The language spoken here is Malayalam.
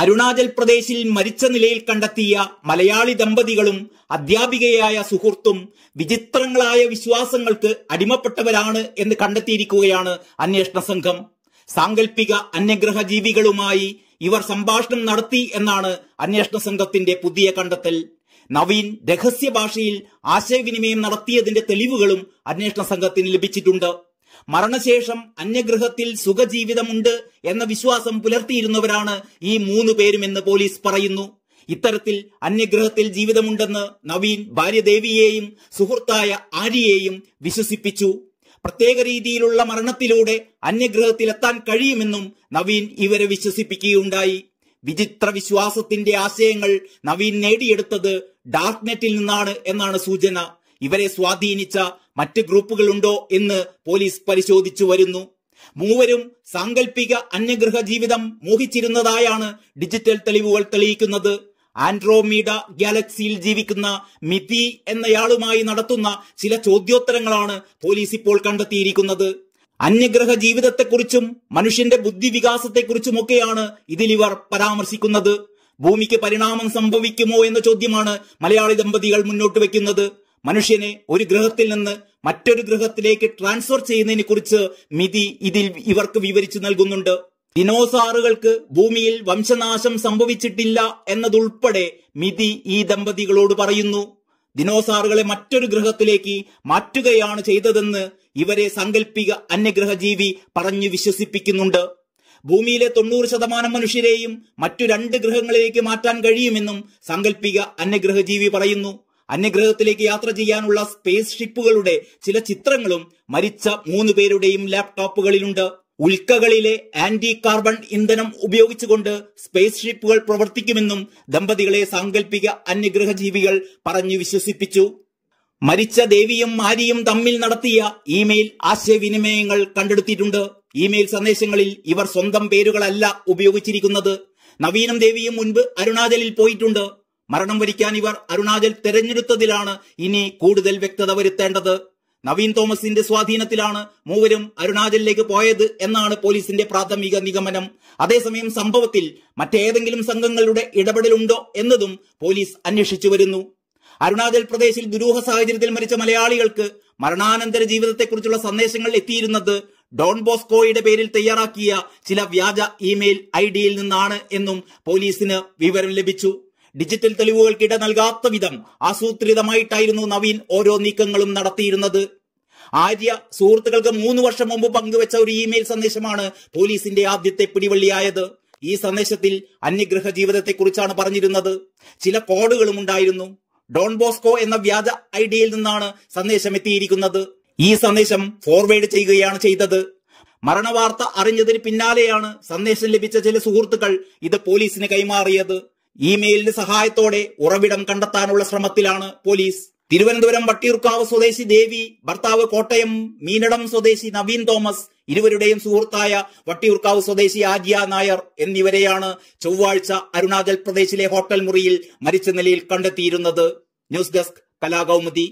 അരുണാചൽ പ്രദേശിൽ മരിച്ച നിലയിൽ കണ്ടെത്തിയ മലയാളി ദമ്പതികളും അധ്യാപികയായ സുഹൃത്തും വിചിത്രങ്ങളായ വിശ്വാസങ്ങൾക്ക് അടിമപ്പെട്ടവരാണ് എന്ന് കണ്ടെത്തിയിരിക്കുകയാണ് അന്വേഷണ സംഘം സാങ്കല്പിക അന്യഗ്രഹ ജീവികളുമായി ഇവർ സംഭാഷണം നടത്തി എന്നാണ് അന്വേഷണ സംഘത്തിന്റെ പുതിയ കണ്ടെത്തൽ നവീൻ രഹസ്യ ഭാഷയിൽ ആശയവിനിമയം നടത്തിയതിന്റെ തെളിവുകളും അന്വേഷണ സംഘത്തിന് ലഭിച്ചിട്ടുണ്ട് മരണശേഷം അന്യഗ്രഹത്തിൽ സുഖജീവിതമുണ്ട് എന്ന വിശ്വാസം പുലർത്തിയിരുന്നവരാണ് ഈ മൂന്ന് പേരുമെന്ന് പോലീസ് പറയുന്നു ഇത്തരത്തിൽ അന്യഗ്രഹത്തിൽ ജീവിതമുണ്ടെന്ന് നവീൻ ഭാര്യദേവിയെയും സുഹൃത്തായ ആര്യയെയും വിശ്വസിപ്പിച്ചു പ്രത്യേക രീതിയിലുള്ള മരണത്തിലൂടെ അന്യഗ്രഹത്തിലെത്താൻ കഴിയുമെന്നും നവീൻ ഇവരെ വിശ്വസിപ്പിക്കുകയുണ്ടായി വിചിത്ര വിശ്വാസത്തിന്റെ ആശയങ്ങൾ നവീൻ നേടിയെടുത്തത് ഡാർക്ക് നെറ്റിൽ നിന്നാണ് എന്നാണ് സൂചന ഇവരെ സ്വാധീനിച്ച മറ്റ് ഗ്രൂപ്പുകളുണ്ടോ എന്ന് പോലീസ് പരിശോധിച്ചു വരുന്നു മൂവരും സാങ്കല്പിക അന്യഗ്രഹ ജീവിതം മോഹിച്ചിരുന്നതായാണ് ഡിജിറ്റൽ തെളിവുകൾ തെളിയിക്കുന്നത് ആൻഡ്രോമീഡ ഗാലക്സിയിൽ ജീവിക്കുന്ന മിതി എന്നയാളുമായി നടത്തുന്ന ചില ചോദ്യോത്തരങ്ങളാണ് പോലീസ് ഇപ്പോൾ കണ്ടെത്തിയിരിക്കുന്നത് അന്യഗ്രഹ ജീവിതത്തെക്കുറിച്ചും മനുഷ്യന്റെ ബുദ്ധി വികാസത്തെക്കുറിച്ചുമൊക്കെയാണ് ഇതിൽ ഇവർ പരാമർശിക്കുന്നത് ഭൂമിക്ക് പരിണാമം സംഭവിക്കുമോ എന്ന ചോദ്യമാണ് മലയാളി ദമ്പതികൾ മുന്നോട്ട് വെക്കുന്നത് മനുഷ്യനെ ഒരു ഗ്രഹത്തിൽ നിന്ന് മറ്റൊരു ഗ്രഹത്തിലേക്ക് ട്രാൻസ്ഫർ ചെയ്യുന്നതിനെ കുറിച്ച് മിതി ഇതിൽ ഇവർക്ക് വിവരിച്ചു നൽകുന്നുണ്ട് ദിനോസാറുകൾക്ക് ഭൂമിയിൽ വംശനാശം സംഭവിച്ചിട്ടില്ല എന്നതുൾപ്പെടെ മിതി ഈ ദമ്പതികളോട് പറയുന്നു ദിനോസാറുകളെ മറ്റൊരു ഗ്രഹത്തിലേക്ക് മാറ്റുകയാണ് ചെയ്തതെന്ന് ഇവരെ സാങ്കല്പിക അന്യഗ്രഹജീവി പറഞ്ഞു വിശ്വസിപ്പിക്കുന്നുണ്ട് ഭൂമിയിലെ തൊണ്ണൂറ് ശതമാനം മനുഷ്യരെയും മറ്റു രണ്ട് ഗ്രഹങ്ങളിലേക്ക് മാറ്റാൻ കഴിയുമെന്നും സാങ്കല്പിക അന്യഗ്രഹജീവി പറയുന്നു അന്യഗ്രഹത്തിലേക്ക് യാത്ര ചെയ്യാനുള്ള സ്പേസ് ഷിപ്പുകളുടെ ചില ചിത്രങ്ങളും മരിച്ച മൂന്ന് പേരുടെയും ലാപ്ടോപ്പുകളിലുണ്ട് ഉൽക്കകളിലെ ആന്റി കാർബൺ ഇന്ധനം ഉപയോഗിച്ചുകൊണ്ട് സ്പേസ് ഷിപ്പുകൾ പ്രവർത്തിക്കുമെന്നും ദമ്പതികളെ സാങ്കല്പിക അന്യഗ്രഹ ജീവികൾ പറഞ്ഞു വിശ്വസിപ്പിച്ചു മരിച്ച ദേവിയും ആര്യയും തമ്മിൽ നടത്തിയ ഇമെയിൽ ആശയവിനിമയങ്ങൾ കണ്ടെടുത്തിട്ടുണ്ട് ഇമെയിൽ സന്ദേശങ്ങളിൽ ഇവർ സ്വന്തം പേരുകളല്ല ഉപയോഗിച്ചിരിക്കുന്നത് നവീനം ദേവിയും മുൻപ് അരുണാചലിൽ പോയിട്ടുണ്ട് മരണം വരിക്കാൻ ഇവർ അരുണാചൽ തെരഞ്ഞെടുത്തതിലാണ് ഇനി കൂടുതൽ വ്യക്തത വരുത്തേണ്ടത് നവീൻ തോമസിന്റെ സ്വാധീനത്തിലാണ് മൂവരും അരുണാചലിലേക്ക് പോയത് എന്നാണ് പോലീസിന്റെ പ്രാഥമിക നിഗമനം അതേസമയം സംഭവത്തിൽ മറ്റേതെങ്കിലും സംഘങ്ങളുടെ ഇടപെടലുണ്ടോ എന്നതും പോലീസ് അന്വേഷിച്ചു വരുന്നു അരുണാചൽ പ്രദേശിൽ ദുരൂഹ സാഹചര്യത്തിൽ മരിച്ച മലയാളികൾക്ക് മരണാനന്തര ജീവിതത്തെക്കുറിച്ചുള്ള സന്ദേശങ്ങൾ എത്തിയിരുന്നത് ഡോൺ ബോസ്കോയുടെ പേരിൽ തയ്യാറാക്കിയ ചില വ്യാജ ഇമെയിൽ ഐ നിന്നാണ് എന്നും പോലീസിന് വിവരം ലഭിച്ചു ഡിജിറ്റൽ തെളിവുകൾക്ക് ഇട നൽകാത്ത വിധം ആസൂത്രിതമായിട്ടായിരുന്നു നവീൻ ഓരോ നീക്കങ്ങളും നടത്തിയിരുന്നത് ആര്യ സുഹൃത്തുക്കൾക്ക് മൂന്ന് വർഷം മുമ്പ് പങ്കുവച്ച ഒരു ഇമെയിൽ സന്ദേശമാണ് പോലീസിന്റെ ആദ്യത്തെ പിടിവള്ളിയായത് ഈ സന്ദേശത്തിൽ അന്യഗ്രഹ ജീവിതത്തെക്കുറിച്ചാണ് പറഞ്ഞിരുന്നത് ചില കോഡുകളും ഉണ്ടായിരുന്നു ഡോൺ ബോസ്കോ എന്ന വ്യാജ ഐഡിയയിൽ നിന്നാണ് സന്ദേശം എത്തിയിരിക്കുന്നത് ഈ സന്ദേശം ഫോർവേഡ് ചെയ്യുകയാണ് ചെയ്തത് മരണവാർത്ത അറിഞ്ഞതിന് പിന്നാലെയാണ് സന്ദേശം ലഭിച്ച ചില സുഹൃത്തുക്കൾ ഇത് പോലീസിന് കൈമാറിയത് ഇമെയിലിന്റെ സഹായത്തോടെ ഉറവിടം കണ്ടെത്താനുള്ള ശ്രമത്തിലാണ് പോലീസ് തിരുവനന്തപുരം വട്ടിയൂർക്കാവ് സ്വദേശി ദേവി ഭർത്താവ് കോട്ടയം മീനടം സ്വദേശി നവീൻ തോമസ് ഇരുവരുടെയും സുഹൃത്തായ വട്ടിയൂർക്കാവ് സ്വദേശി ആര്യ നായർ എന്നിവരെയാണ് ചൊവ്വാഴ്ച അരുണാചൽ പ്രദേശിലെ ഹോട്ടൽ മുറിയിൽ മരിച്ച നിലയിൽ കണ്ടെത്തിയിരുന്നത് ന്യൂസ് ഡെസ്ക് കലാകൗമുദി